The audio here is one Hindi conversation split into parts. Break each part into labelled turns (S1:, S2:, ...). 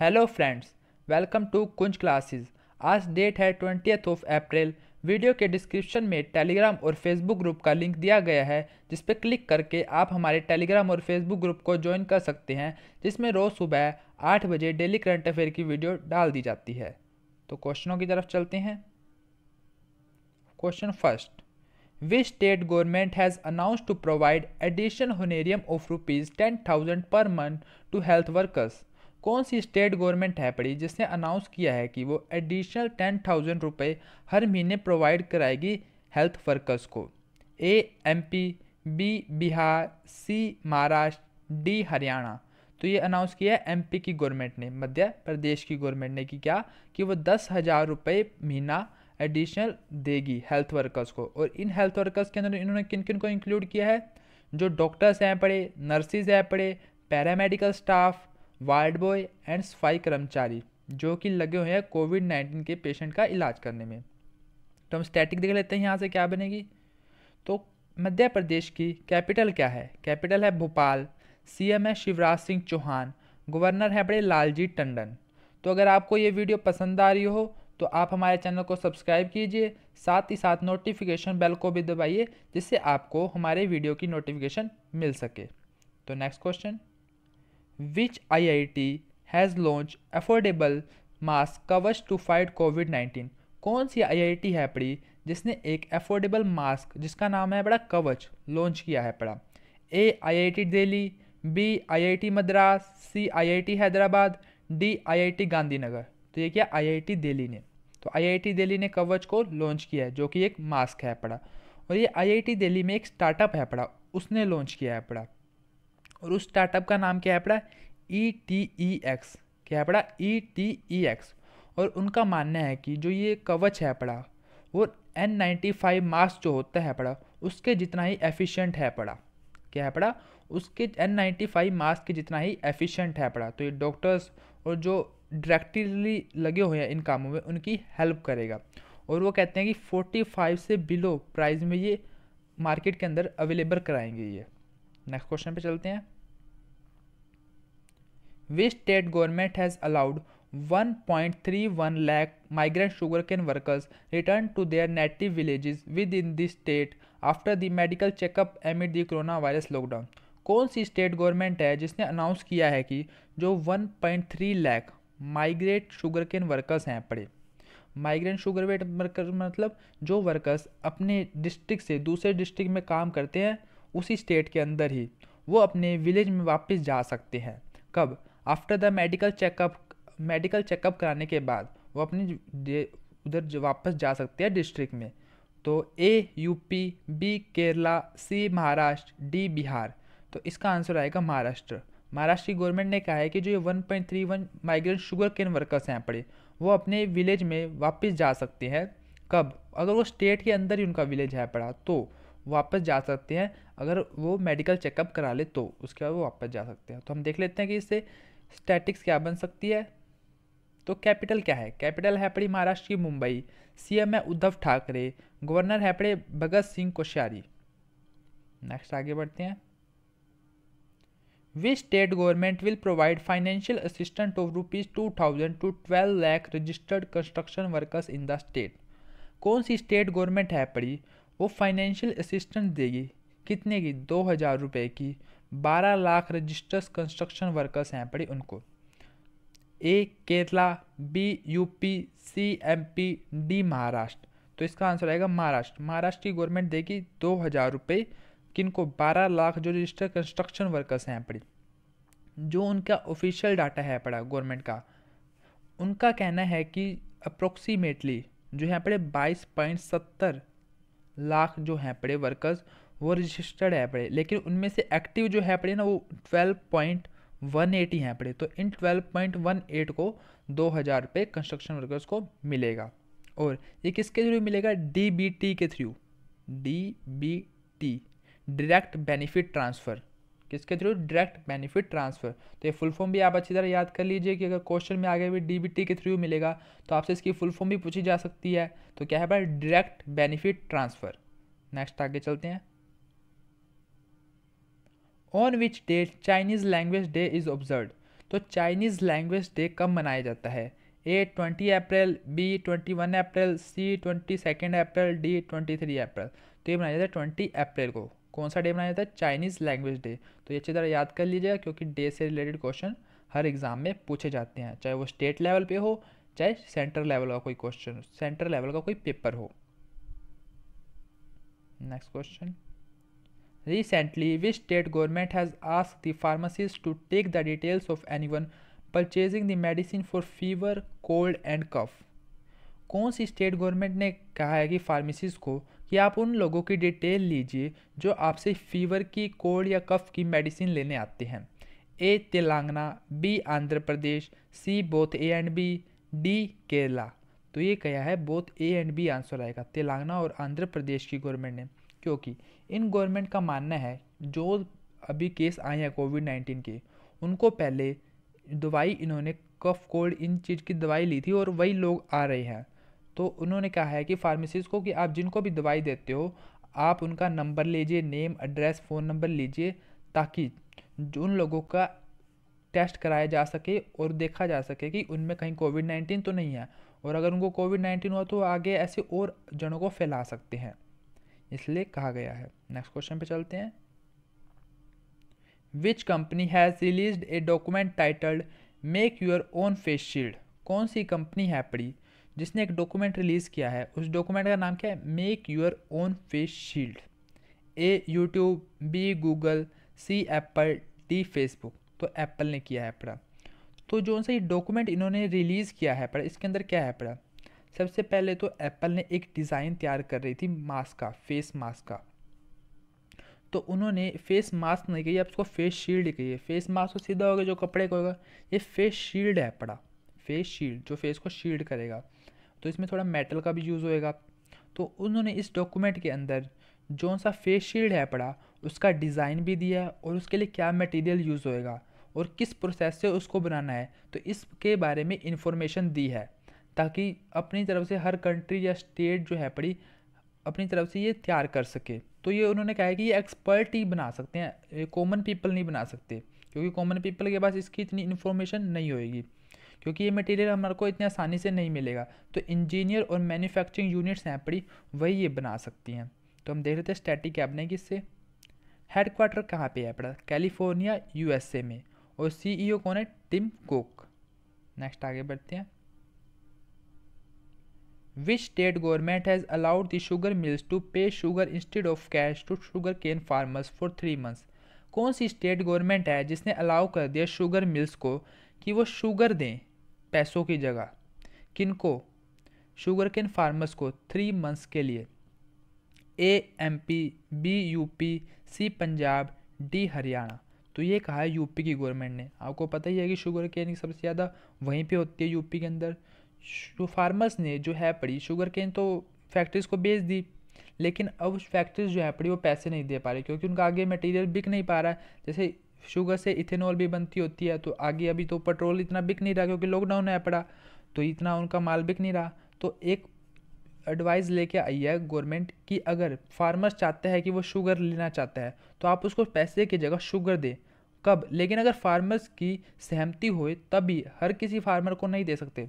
S1: Hello friends welcome to Kunj classes आज डेट है ट्वेंटी ऑफ अप्रैल वीडियो के डिस्क्रिप्शन में टेलीग्राम और फेसबुक ग्रुप का लिंक दिया गया है जिस पर क्लिक करके आप हमारे टेलीग्राम और फेसबुक ग्रुप को ज्वाइन कर सकते हैं जिसमें रोज़ सुबह आठ बजे डेली करंट अफेयर की वीडियो डाल दी जाती है तो क्वेश्चनों की तरफ चलते हैं question first state government has announce to provide addition honorarium of rupees ten thousand per month to health workers कौन सी स्टेट गवर्नमेंट है पड़ी जिसने अनाउंस किया है कि वो एडिशनल टेन थाउजेंड रुपये हर महीने प्रोवाइड कराएगी हेल्थ वर्कर्स को A M P B Bihar C Maharashtra D Haryana तो ये अनाउंस किया है एमपी की गवर्नमेंट ने मध्य प्रदेश की गवर्नमेंट ने कि क्या कि वो दस हज़ार रुपये महीना एडिशनल देगी हेल्थ वर्कर्स को और इन हेल्थ वर्कर्स के अंदर इन्होंने किन किन को इंक्लूड किया है जो डॉक्टर्स हैं पड़े नर्सिस हैं पड़े paramedical staff ward boy and सफाई कर्मचारी जो कि लगे हुए हैं कोविड नाइन्टीन के पेशेंट का इलाज करने में तो हम स्टैटिक देख लेते हैं यहाँ से क्या बनेगी तो मध्य प्रदेश की कैपिटल क्या है कैपिटल है भोपाल सीएम है शिवराज सिंह चौहान गवर्नर है बड़े लालजी टंडन तो अगर आपको ये वीडियो पसंद आ रही हो तो आप हमारे चैनल को सब्सक्राइब कीजिए साथ ही साथ नोटिफिकेशन बेल को भी दबाइए जिससे आपको हमारे वीडियो की नोटिफिकेशन मिल सके तो next question which IIT has launched affordable mask Kavach to fight covid nineteen कौन सी आईआईटी है पड़ी जिसने एक अफोर्डेबल मास्क जिसका नाम है बड़ा कवच लॉन्च किया है पड़ा A IIT Delhi B IIT Madras C IIT Hyderabad D IIT Gandhinagar तो ये क्या आईआईटी दिल्ली ने तो आईआईटी दिल्ली ने कवच को लॉन्च किया है जो कि एक मास्क है पड़ा और ये आईआईटी दिल्ली में एक स्टार्टअप है पड़ा उसने लॉन्च किया है पड़ा और उस स्टार्टअप का नाम क्या है पड़ा ई टी ई एक्स क्या है पड़ा ई टी ई एक्स और उनका मानना है कि जो ये कवच है पड़ा वो एन नाइन्टी फाइव मास्क जो होता है पड़ा उसके जितना ही एफिशिएंट है पड़ा क्या है पड़ा उसके एन नाइन्टी फाइव मास्क के जितना ही एफिशिएंट है पड़ा तो ये डॉक्टर्स और जो डायरेक्टली लगे हुए हैं इन कामों में उनकी हेल्प करेगा और वो कहते हैं कि फोर्टी फाइव से बिलो प्राइस में ये मार्केट के अंदर अवेलेबल कराएंगे ये नेक्स्ट क्वेश्चन पे चलते हैं which state government has allowed 1.31 lakh migrant sugarcane workers return to their native villages within the state after the medical checkup amid the coronavirus lockdown कौन सी स्टेट गवर्नमेंट है जिसने अनाउंस किया है कि जो 1.3 लाख माइग्रेट शुगरकेन वर्कर्स हैं पड़े माइग्रेंट शुगर वेट वर्कर मतलब जो वर्कर्स अपने डिस्ट्रिक्ट से दूसरे डिस्ट्रिक्ट में काम करते हैं उसी स्टेट के अंदर ही वो अपने विलेज में वापस जा सकते हैं कब after the medical checkup medical checkup कराने के बाद वो अपनी उधर वापस जा सकते हैं डिस्ट्रिक्ट में तो A UP B Kerala C Maharashtra D Bihar तो इसका आंसर आएगा महाराष्ट्र महाराष्ट्र की गवर्नमेंट ने कहा है कि जो ये 1.31 माइग्रेंट शुगर केन वर्कर्स हैं पड़े वो अपने विलेज में वापस जा सकते हैं कब अगर वो स्टेट के अंदर ही उनका विलेज है पड़ा तो वापस जा सकते हैं अगर वो मेडिकल चेकअप करा ले तो उसके बाद वो वापस जा सकते हैं तो हम देख लेते हैं कि इससे स्टैटिक्स क्या बन सकती है तो कैपिटल क्या है कैपिटल है अपनी महाराष्ट्र की मुंबई सीएम है उद्धव ठाकरे गवर्नर है अपने भगत सिंह कोश्यारी नेक्स्ट आगे बढ़ते हैं which state government will provide financial assistant of rupees two thousand to twelve lakh registered construction workers in the state कौन सी स्टेट गवर्नमेंट है पड़ी वो फाइनेंशियल असिस्टेंट देगी कितने की दो हज़ार रुपये की बारह लाख रजिस्टर्स कंस्ट्रक्शन वर्कर्स हैं पड़ी उनको A Kerala B UP C M P D Maharashtra तो इसका आंसर आएगा महाराष्ट्र महाराष्ट्र की गवर्नमेंट देगी दो हज़ार रुपये किनको बारह लाख जो रजिस्टर कंस्ट्रक्शन वर्कर्स हैं पड़ी जो उनका ऑफिशियल डाटा है पड़ा गवर्नमेंट का उनका कहना है कि अप्रोक्सीमेटली जो है पड़े बाईस पॉइंट सत्तर लाख जो हैं पड़े वर्कर्स वो रजिस्टर्ड है अपने लेकिन उनमें से एक्टिव जो है अपने ना वो ट्वेल्व पॉइंट वन एट ही अपने तो इन ट्वेल्व पॉइंट वन एट को दो हज़ार रुपये कंस्ट्रक्शन वर्कर्स को मिलेगा और ये किसके थ्रू मिलेगा डी बी टी के through D B T direct benefit transfer किसके थ्रू डायरेक्ट बेनिफिट ट्रांसफ़र तो ये फुल फॉर्म भी आप अच्छी तरह याद कर लीजिए कि अगर क्वेश्चन में आगे भी टी के थ्रू मिलेगा तो आपसे इसकी फुल फॉर्म भी पूछी जा सकती है तो क्या है भाई डायरेक्ट बेनिफिट ट्रांसफ़र नेक्स्ट आगे चलते हैं on which day Chinese language day is observe तो चाइनीज़ लैंग्वेज डे कब मनाया जाता है A twenty April B twenty one April C twenty second April D twenty three April तो ये मनाया जाता है ट्वेंटी अप्रैल को कौन सा डे मनाया जाता है चाइनीज़ लैंग्वेज डे तो ये अच्छी तरह याद कर लीजिएगा क्योंकि डे से रिलेटेड क्वेश्चन हर एग्ज़ाम में पूछे जाते हैं चाहे वो स्टेट लेवल पे हो चाहे सेंट्रल लेवल का कोई क्वेश्चन सेंट्रल लेवल का कोई पेपर हो next question Recently, which state government has asked the pharmacist to take the details of anyone purchasing the medicine for fever, cold and cough? कौन सी स्टेट गवर्नमेंट ने कहा है कि फार्मेसिस्ट को कि आप उन लोगों की डिटेल लीजिए जो आपसे फीवर की कोल्ड या कफ की मेडिसिन लेने आते हैं A Telangana B Andhra Pradesh C both A and B D Kerala तो ये क्या है both A and B answer आएगा तेलंगाना और आंध्र प्रदेश की गवर्नमेंट ने क्योंकि इन गवर्नमेंट का मानना है जो अभी केस आए हैं कोविड नाइन्टीन के उनको पहले दवाई इन्होंने कफ कोल्ड इन चीज़ की दवाई ली थी और वही लोग आ रहे हैं तो उन्होंने कहा है कि फार्मेसिस्ट को कि आप जिनको भी दवाई देते हो आप उनका नंबर लीजिए नेम एड्रेस फ़ोन नंबर लीजिए ताकि उन लोगों का टेस्ट कराया जा सके और देखा जा सके कि उनमें कहीं कोविड नाइन्टीन तो नहीं है और अगर उनको कोविड नाइन्टीन हो तो आगे ऐसे और जनों को फैला सकते हैं इसलिए कहा गया है नेक्स्ट क्वेश्चन पे चलते हैं which company has release a document titled make your own face shield कौन सी कंपनी है पड़ी जिसने एक डॉक्यूमेंट रिलीज़ किया है उस डॉक्यूमेंट का नाम क्या है make your own face shield A YouTube B Google C Apple D Facebook तो एप्पल ने किया है पड़ा तो जो सा ये डॉक्यूमेंट इन्होंने रिलीज़ किया है पर इसके अंदर क्या है पड़ा सबसे पहले तो एप्पल ने एक डिज़ाइन तैयार कर रही थी मास्क का फेस मास्क का तो उन्होंने फेस मास्क नहीं कही अब उसको फेस शील्ड कही फेस मास्क तो सीधा होगा जो कपड़े का होगा ये फेस शील्ड है पड़ा फेस शील्ड जो फेस को शील्ड करेगा तो इसमें थोड़ा मेटल का भी यूज़ होएगा तो उन्होंने इस डॉक्यूमेंट के अंदर जो सा फेस शील्ड है पड़ा उसका डिज़ाइन भी दिया है और उसके लिए क्या मटेरियल यूज़ होएगा और किस प्रोसेस से उसको बनाना है तो इसके बारे में इंफॉर्मेशन दी है ताकि अपनी तरफ से हर कंट्री या स्टेट जो है पड़ी अपनी तरफ से ये तैयार कर सके तो ये उन्होंने कहा है कि ये एक्सपर्ट ही बना सकते हैं कॉमन पीपल नहीं बना सकते क्योंकि कॉमन पीपल के पास इसकी इतनी इन्फॉर्मेशन नहीं होएगी क्योंकि ये मटेरियल हमारे को इतनी आसानी से नहीं मिलेगा तो इंजीनियर और मैन्युफैक्चरिंग यूनिट्स हैं पड़ी वही ये बना सकती हैं तो हम देख रहे थे स्टैटिक कैब ने किससे हेडक्वार्टर कहाँ पे है पड़ा कैलिफोर्निया यूएसए में और सीईओ कौन है टिम कुक नेक्स्ट आगे बढ़ते हैं Which state government has allowed the sugar mills to pay sugar instead of cash to sugarcane farmers for three months? कौन सी स्टेट गवर्नमेंट है जिसने अलाउ कर दिया शुगर मिल्स को कि वो शुगर दें पैसों की जगह किनको शुगर केन फार्मर्स को थ्री मंथ्स के लिए A M P B UP C Punjab D Haryana तो ये कहा है यूपी की गवर्नमेंट ने आपको पता ही है कि शुगर केन सबसे ज़्यादा वहीं पे होती है यूपी के अंदर जो फार्मर्स ने जो है पड़ी शुगर केन तो फैक्ट्रीज़ को बेच दी लेकिन अब उस फैक्ट्रीज जो है पड़ी वो पैसे नहीं दे पा रही क्योंकि उनका आगे मटेरियल बिक नहीं पा रहा है जैसे शुगर से इथेनॉल भी बनती होती है तो आगे अभी तो पेट्रोल इतना बिक नहीं रहा क्योंकि लॉकडाउन है पड़ा तो इतना उनका माल बिक नहीं रहा तो एक एडवाइस लेके आई है गवर्नमेंट कि अगर फार्मर्स चाहते हैं कि वो शुगर लेना चाहता है तो आप उसको पैसे की जगह शुगर दें कब लेकिन अगर फार्मर्स की सहमति हो तभी हर किसी फार्मर को नहीं दे सकते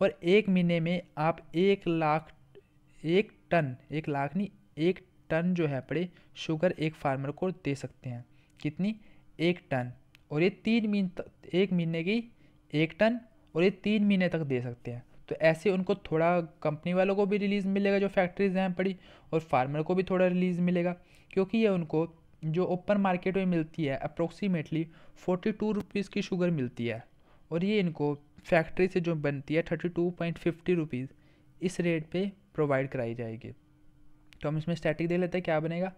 S1: और एक महीने में आप एक लाख एक टन एक लाख नहीं एक टन जो है पड़े शुगर एक फार्मर को दे सकते हैं कितनी एक टन और ये तीन महीने एक महीने की एक टन और ये तीन महीने तक दे सकते हैं तो ऐसे उनको थोड़ा कंपनी वालों को भी रिलीज़ मिलेगा जो फैक्ट्रीज हैं पड़ी और फार्मर को भी थोड़ा रिलीज़ मिलेगा क्योंकि ये उनको जो ओपन मार्केट में मिलती है अप्रोक्सीमेटली फोर्टी टू रुपीज़ की शुगर मिलती है और ये इनको फैक्ट्री से जो बनती है thirty two point fifty rupees इस रेट पे प्रोवाइड कराई जाएगी तो हम इसमें स्टैटिक दे लेते हैं क्या बनेगा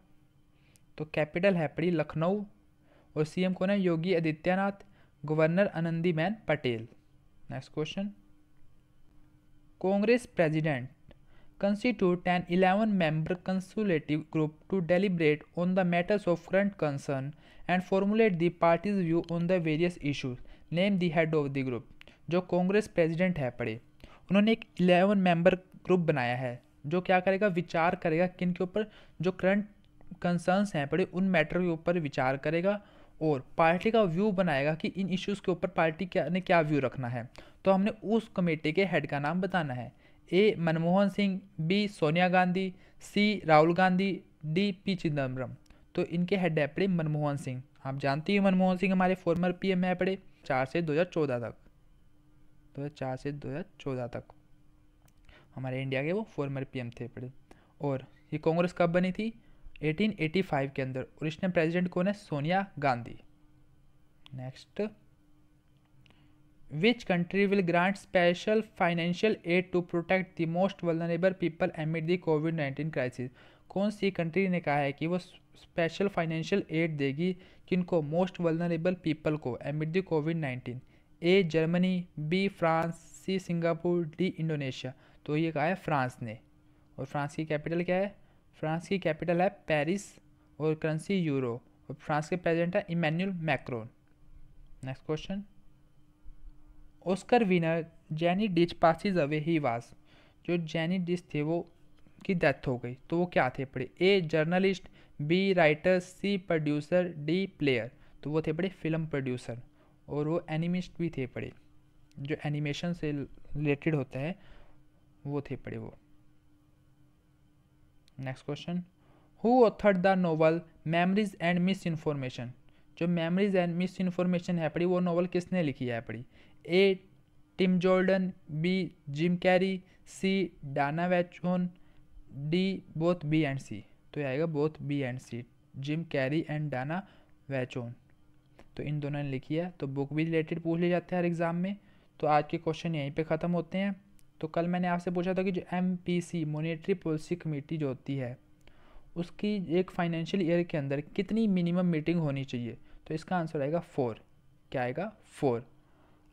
S1: तो कैपिटल है पड़ी लखनऊ और सीएम कौन है Yogi Adityanath governor Anandi Ben Patel next question Congress president constitute an eleven member consultative group to deliberate on the matters of current concern and formulate the party's view on the various issues name the head of the group जो कांग्रेस प्रेसिडेंट है पड़े उन्होंने एक इलेवन मेंबर ग्रुप बनाया है जो क्या करेगा विचार करेगा किन के ऊपर जो करंट कंसर्न्स हैं पड़े उन मैटर के ऊपर विचार करेगा और पार्टी का व्यू बनाएगा कि इन इश्यूज़ के ऊपर पार्टी क्या ने क्या व्यू रखना है तो हमने उस कमेटी के हेड का नाम बताना है A Manmohan Singh B Sonia Gandhi C Rahul Gandhi D P Chidambaram तो इनके हेड है पड़े मनमोहन सिंह आप जानते हैं मनमोहन सिंह हमारे फॉर्मर पी एम है पड़े चार से दो तक 2004 से 2014 तक हमारे इंडिया के वो फॉर्मर पीएम थे पड़े और ये कांग्रेस कब बनी थी 1885 के अंदर और इसने प्रेसिडेंट कौन है Sonia Gandhi next which country will grant special financial aid to protect the most vulnerable people amid the covid nineteen crisis कौन सी कंट्री ने कहा है कि वो स्पेशल फाइनेंशियल एड देगी किनको मोस्ट वलनरेबल पीपल को amid the covid nineteen A Germany B France C Singapore D Indonesia तो ये कहा है फ्रांस ने और फ्रांस की कैपिटल क्या है फ्रांस की कैपिटल है पेरिस और करेंसी यूरो और फ्रांस के प्रेजिडेंट है Emmanuel Macron next question Oscar winner Gene Deitch passes away he was जो जैनी डिच थे वो की डेथ हो गई तो वो क्या थे पड़े A journalist B writer C producer D player तो वो थे बड़े फिल्म प्रोड्यूसर और वो एनिमिस्ट भी थे पढ़े जो एनिमेशन से रिलेटेड होते हैं वो थे पढ़े वो next question who authored the novel memories and misinformation जो मेमरीज एंड मिस इन्फॉर्मेशन है पड़ी वो नोवल किसने लिखी है पड़ी A Tim Jordan B Jim Carrey C Dana Vachon D both B and C तो आएगा both B and C Jim Carrey and Dana Vachon तो इन दोनों ने लिखी है तो बुक भी रिलेटेड पूछ ले जाते हैं हर एग्ज़ाम में तो आज के क्वेश्चन यहीं पे ख़त्म होते हैं तो कल मैंने आपसे पूछा था कि जो M P C monetary policy committee जो होती है उसकी एक फाइनेंशियल ईयर के अंदर कितनी मिनिमम मीटिंग होनी चाहिए तो इसका आंसर आएगा फोर क्या आएगा फोर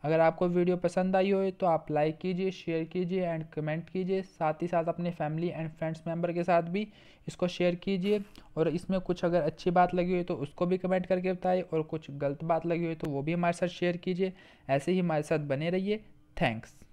S1: अगर आपको वीडियो पसंद आई हो तो आप लाइक कीजिए शेयर कीजिए एंड कमेंट कीजिए साथ ही साथ अपने फैमिली एंड फ्रेंड्स मेम्बर के साथ भी इसको शेयर कीजिए और इसमें कुछ अगर अच्छी बात लगी हुई तो उसको भी कमेंट करके बताइए और कुछ गलत बात लगी हुई तो वो भी हमारे साथ शेयर कीजिए ऐसे ही हमारे साथ बने रहिए थैंक्स